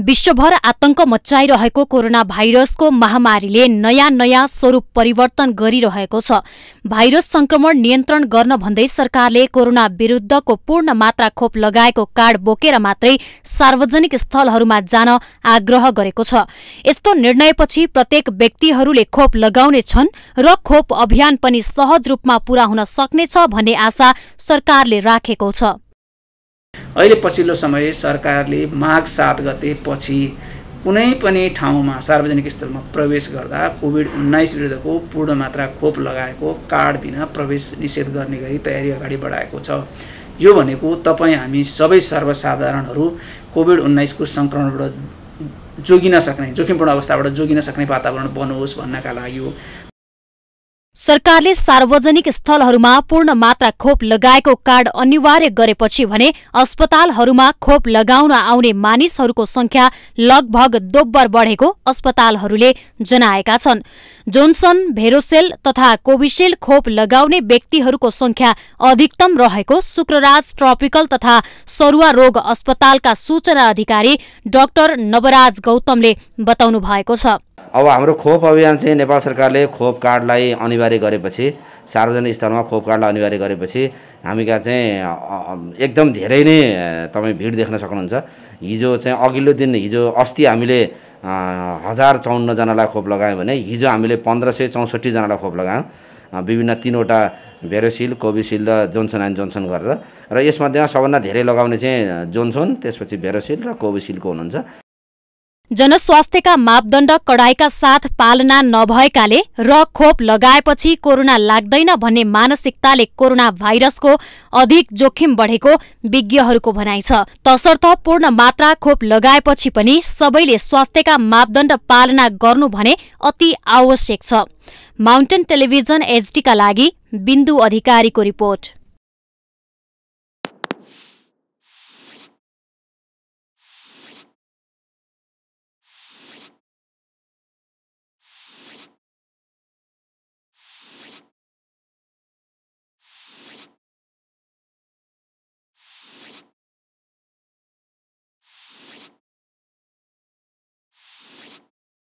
विश्वभर आतंक मच्चाइरहेको कोरोना भाइरसको महामारीले नयाँ नयाँ स्वरूप परिवर्तन गरिरहेको छ भाइरस संक्रमण नियन्त्रण गर्न भन्दै सरकारले कोरोना विरूद्धको पूर्ण मात्रा खोप लगाएको कार्ड बोकेर मात्रै सार्वजनिक स्थलहरूमा जान आग्रह गरेको छ यस्तो निर्णयपछि प्रत्येक व्यक्तिहरूले खोप लगाउने छन् र खोप अभियान पनि सहज रूपमा पूरा हुन सक्नेछ भन्ने आशा सरकारले राखेको छ अहिले पछिल्लो समय सरकारले माघ सात गतेपछि कुनै पनि ठाउँमा सार्वजनिक स्थलमा प्रवेश गर्दा कोभिड उन्नाइस विरुद्धको पूर्ण मात्रा खोप लगाएको कार्ड बिना प्रवेश निषेध गर्ने गरी तयारी अगाडि बढाएको छ यो भनेको तपाईँ हामी सबै सर्वसाधारणहरू कोभिड उन्नाइसको सङ्क्रमणबाट जोगिन सक्ने जोखिमपूर्ण अवस्थाबाट जोगिन सक्ने वातावरण बनोस् भन्नका लागि हो सरकारले सार्वजनिक स्थलहरूमा पूर्ण मात्रा खोप लगाएको कार्ड अनिवार्य गरेपछि भने अस्पतालहरूमा खोप लगाउन आउने मानिसहरूको संख्या लगभग दोब्बर बढेको अस्पतालहरूले जनाएका छन् जोन्सन भेरोसेल तथा कोभिसिल्ड खोप लगाउने व्यक्तिहरूको संख्या अधिकतम रहेको शुक्रराज ट्रपिकल तथा सरुवा रोग अस्पतालका सूचना अधिकारी डाक्टर नवराज गौतमले बताउनु भएको छ अब हाम्रो खोप अभियान चाहिँ नेपाल सरकारले खोप कार्डलाई अनिवार्य गरेपछि सार्वजनिक स्तरमा खोप कार्डलाई अनिवार्य गरेपछि हामी कहाँ चाहिँ एकदम धेरै नै तपाईँ भिड देख्न सक्नुहुन्छ हिजो चाहिँ अघिल्लो दिन हिजो अस्ति हामीले हजार चौन्नजनालाई खोप लगायौँ भने हिजो हामीले पन्ध्र सय चौसठीजनालाई खोप लगायौँ विभिन्न तिनवटा भेरोसिल कोभिसिल्ड र जोन्सन एन्ड जोन्सन गरेर र यसमध्येमा सबभन्दा धेरै लगाउने चाहिँ जोन्सन त्यसपछि भेरोसिल र कोभिसिल्डको हुनुहुन्छ जनस्वास्थ्यका मापदण्ड कडाइका साथ पालना नभएकाले र खोप लगाएपछि कोरोना लाग्दैन भन्ने मानसिकताले कोरोना भाइरसको अधिक जोखिम बढेको विज्ञहरूको भनाइ छ तसर्थ पूर्ण मात्रा खोप लगाएपछि पनि सबैले स्वास्थ्यका मापदण्ड पालना गर्नु भने अति आवश्यक छ माउन्टेन टेलिभिजन एचडीका लागि बिन्दु अधिकारीको रिपोर्ट